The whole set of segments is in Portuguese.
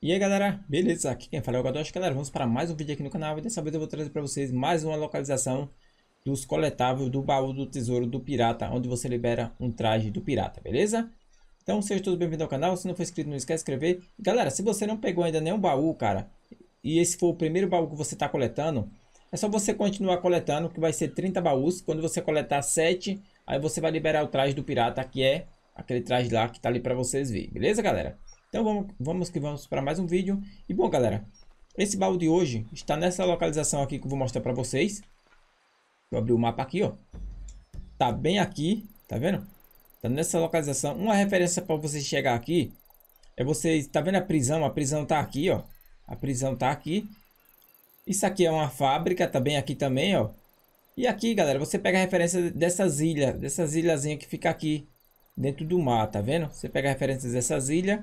E aí galera, beleza? Aqui quem fala é o Gadosh. galera, vamos para mais um vídeo aqui no canal e dessa vez eu vou trazer para vocês mais uma localização dos coletáveis do baú do tesouro do pirata, onde você libera um traje do pirata, beleza? Então sejam todos bem-vindos ao canal, se não for inscrito não esquece de inscrever. Galera, se você não pegou ainda nenhum baú, cara, e esse for o primeiro baú que você está coletando, é só você continuar coletando, que vai ser 30 baús, quando você coletar 7, aí você vai liberar o traje do pirata, que é aquele traje lá que está ali para vocês verem, beleza galera? Então vamos, vamos que vamos para mais um vídeo. E bom galera, esse baú de hoje está nessa localização aqui que eu vou mostrar para vocês. Vou abrir o mapa aqui, ó. Tá bem aqui, tá vendo? Tá nessa localização. Uma referência para você chegar aqui é você, tá vendo a prisão? A prisão tá aqui, ó. A prisão tá aqui. Isso aqui é uma fábrica, tá bem aqui também, ó. E aqui, galera, você pega a referência dessas ilhas, dessas ilhazinhas que fica aqui dentro do mar, tá vendo? Você pega a referência dessas ilhas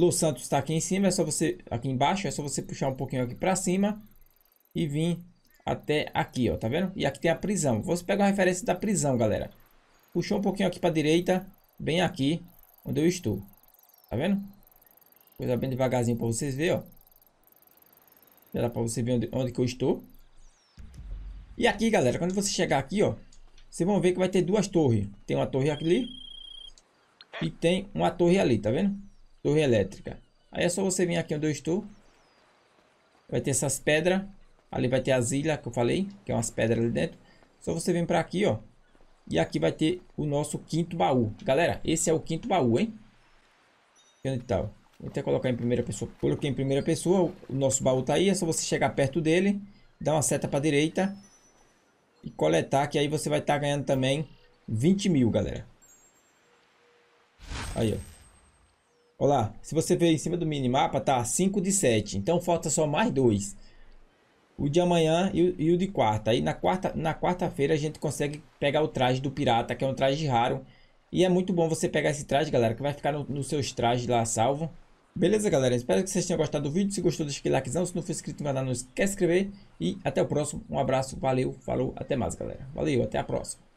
Los Santos está aqui em cima, é só você aqui embaixo, é só você puxar um pouquinho aqui para cima e vir até aqui, ó, tá vendo? E aqui tem a prisão. Você pega uma referência da prisão, galera. Puxou um pouquinho aqui para direita, bem aqui onde eu estou. Tá vendo? Coisa bem devagarzinho para vocês verem, ó. Já dá para você ver onde, onde que eu estou. E aqui, galera, quando você chegar aqui, ó, vocês vão ver que vai ter duas torres. Tem uma torre aqui e tem uma torre ali, tá vendo? torre elétrica. Aí é só você vir aqui onde eu estou. Vai ter essas pedras. Ali vai ter as ilhas que eu falei, que é umas pedras ali dentro. Só você vir para aqui, ó. E aqui vai ter o nosso quinto baú. Galera, esse é o quinto baú, hein? Onde tá? Vou até colocar em primeira pessoa. Coloquei em primeira pessoa. O nosso baú tá aí. É só você chegar perto dele. Dar uma seta para direita. E coletar. Que aí você vai estar tá ganhando também 20 mil, galera. Aí, ó. Olá, se você ver em cima do minimapa, tá 5 de 7. Então falta só mais dois. O de amanhã e o, e o de quarta. Aí na quarta na quarta-feira a gente consegue pegar o traje do pirata, que é um traje raro. E é muito bom você pegar esse traje, galera, que vai ficar nos no seus trajes lá salvo. Beleza, galera? Espero que vocês tenham gostado do vídeo. Se gostou, deixa aquele likezão. Se não for inscrito no canal, não esquece de inscrever. E até o próximo. Um abraço, valeu, falou, até mais, galera. Valeu, até a próxima.